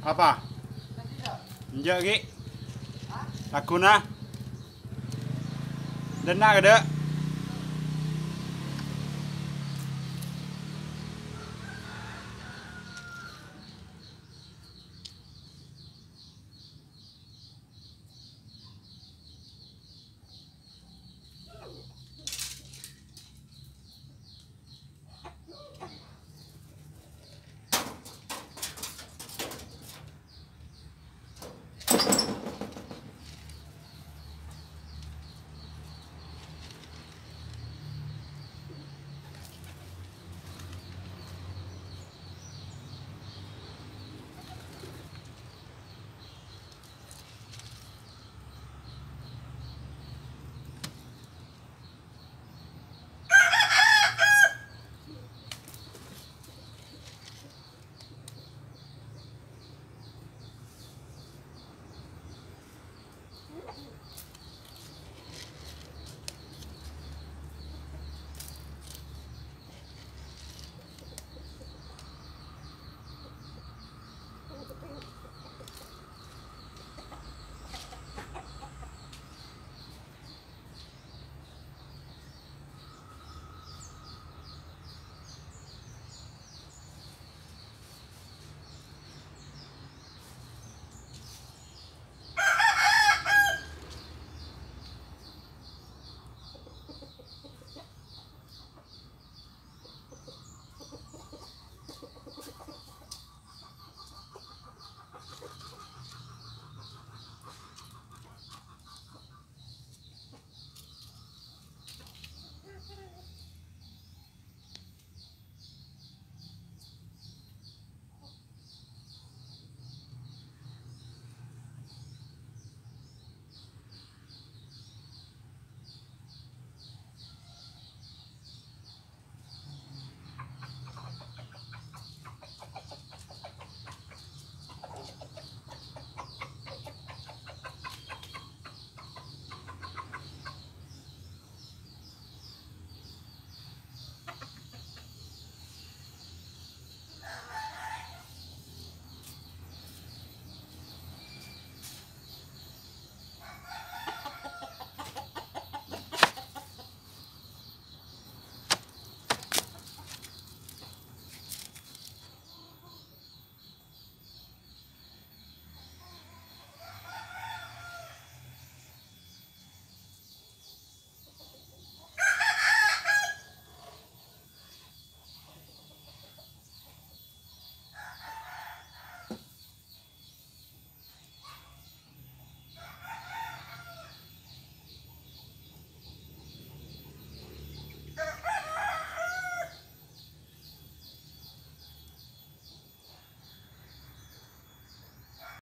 Apa? Sekejap lagi. Takut nak? Dengar ke tak?